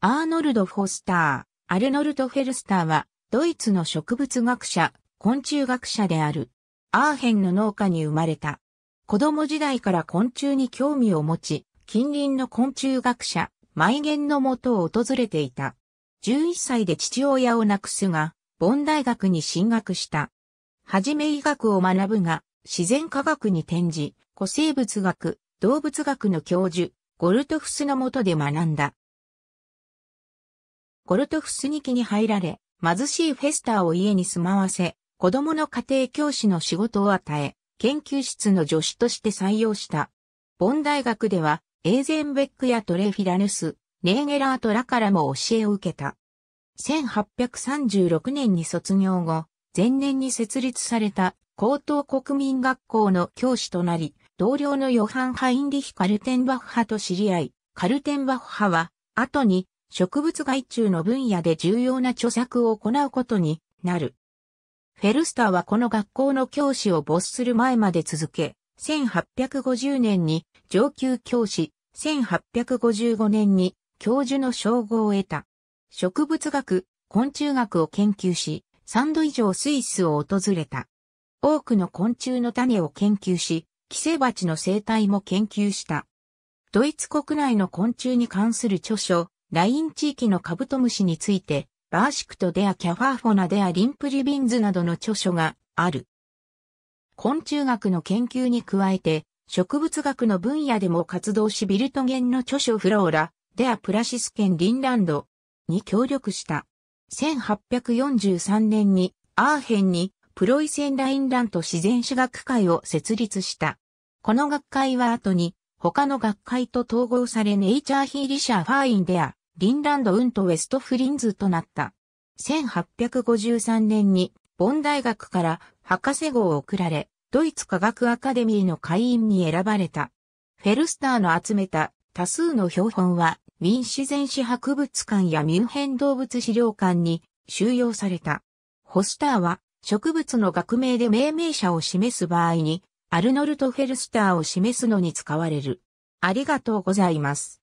アーノルド・フォスター、アルノルト・フェルスターは、ドイツの植物学者、昆虫学者である。アーヘンの農家に生まれた。子供時代から昆虫に興味を持ち、近隣の昆虫学者、マイゲンのもとを訪れていた。11歳で父親を亡くすが、ボン大学に進学した。はじめ医学を学ぶが、自然科学に転じ、古生物学、動物学の教授、ゴルトフスのもとで学んだ。コルトフスニキに入られ、貧しいフェスターを家に住まわせ、子供の家庭教師の仕事を与え、研究室の助手として採用した。ボン大学では、エーゼンベックやトレフィラヌス、ネーゲラートらからも教えを受けた。1836年に卒業後、前年に設立された高等国民学校の教師となり、同僚のヨハン・ハインリヒ・カルテンバッハと知り合い、カルテンバッハは、後に植物害虫の分野で重要な著作を行うことになる。フェルスターはこの学校の教師を没する前まで続け、1850年に上級教師、1855年に教授の称号を得た。植物学、昆虫学を研究し、3度以上スイスを訪れた。多くの昆虫の種を研究し、寄生蜂の生態も研究した。ドイツ国内の昆虫に関する著書、ライン地域のカブトムシについて、バーシクトデアキャファーフォナデアリンプリビンズなどの著書がある。昆虫学の研究に加えて、植物学の分野でも活動しビルトゲンの著書フローラ、デアプラシスケン・リンランドに協力した。1843年にアーヘンにプロイセンラインラント自然史学会を設立した。この学会は後に他の学会と統合されネイチャーヒーリシャーファーインデア、リンランドウントウェストフリンズとなった。1853年に、ボン大学から博士号を贈られ、ドイツ科学アカデミーの会員に選ばれた。フェルスターの集めた多数の標本は、ウィン自然史博物館やミュンヘン動物資料館に収容された。ホスターは、植物の学名で命名者を示す場合に、アルノルト・フェルスターを示すのに使われる。ありがとうございます。